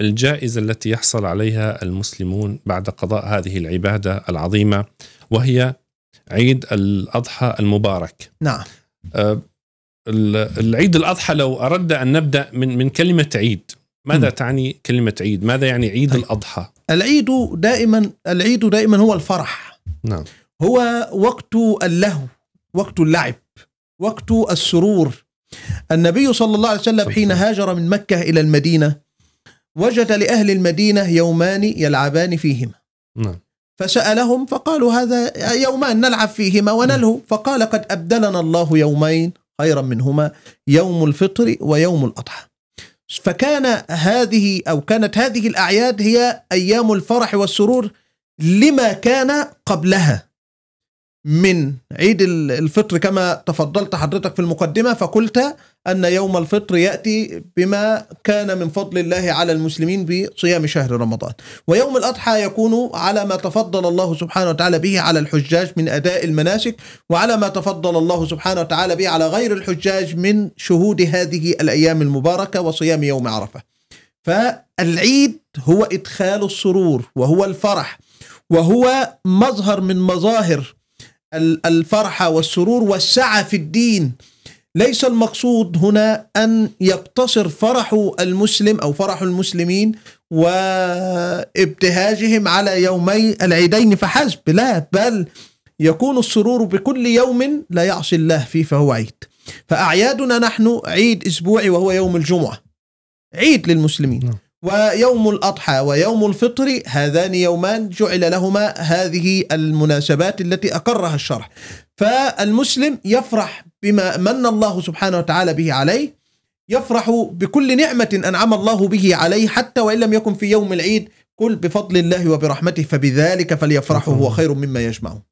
الجائزه التي يحصل عليها المسلمون بعد قضاء هذه العباده العظيمه وهي عيد الاضحى المبارك. نعم. آه، العيد الاضحى لو اردنا ان نبدا من من كلمه عيد، ماذا م. تعني كلمه عيد؟ ماذا يعني عيد أي. طيب. الاضحى؟ العيد دائما العيد دائما هو الفرح. نعم. هو وقت اللهو، وقت اللعب، وقت السرور. النبي صلى الله عليه وسلم حين هاجر من مكه الى المدينه وجد لأهل المدينة يومان يلعبان فيهما نعم فسألهم فقالوا هذا يومان نلعب فيهما ونلهو نعم. فقال قد أبدلنا الله يومين خيرا منهما يوم الفطر ويوم الأضحى فكان هذه أو كانت هذه الأعياد هي أيام الفرح والسرور لما كان قبلها من عيد الفطر كما تفضلت حضرتك في المقدمة فقلت أن يوم الفطر يأتي بما كان من فضل الله على المسلمين بصيام شهر رمضان ويوم الأضحى يكون على ما تفضل الله سبحانه وتعالى به على الحجاج من أداء المناسك وعلى ما تفضل الله سبحانه وتعالى به على غير الحجاج من شهود هذه الأيام المباركة وصيام يوم عرفة فالعيد هو إدخال السرور وهو الفرح وهو مظهر من مظاهر الفرحة والسرور والسعة في الدين ليس المقصود هنا أن يقتصر فرح المسلم أو فرح المسلمين وابتهاجهم على يومي العيدين فحسب لا بل يكون السرور بكل يوم لا يعصي الله فيه فهو عيد فأعيادنا نحن عيد أسبوعي وهو يوم الجمعة عيد للمسلمين نعم. ويوم الأضحى ويوم الفطر هذان يومان جعل لهما هذه المناسبات التي أقرها الشرح فالمسلم يفرح بما من الله سبحانه وتعالى به عليه يفرح بكل نعمة أنعم الله به عليه حتى وإن لم يكن في يوم العيد قل بفضل الله وبرحمته فبذلك فليفرحوا هو خير مما يجمعون